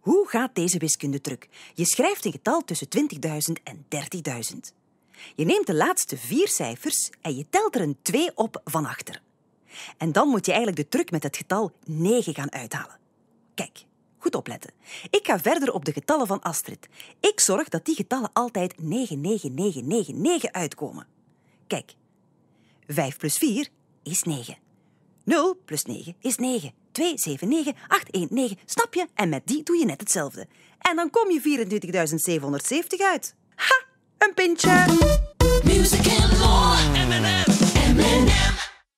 Hoe gaat deze wiskundetruc? Je schrijft een getal tussen 20.000 en 30.000. Je neemt de laatste vier cijfers en je telt er een 2 op van achter. En dan moet je eigenlijk de truc met het getal 9 gaan uithalen. Kijk, goed opletten. Ik ga verder op de getallen van Astrid. Ik zorg dat die getallen altijd 99999 uitkomen. Kijk, 5 plus 4 is 9. 0 plus 9 is 9. 2, 7, 9, 8, 1, 9. Snap je? En met die doe je net hetzelfde. En dan kom je 24.770 uit. Ha! Een pintje!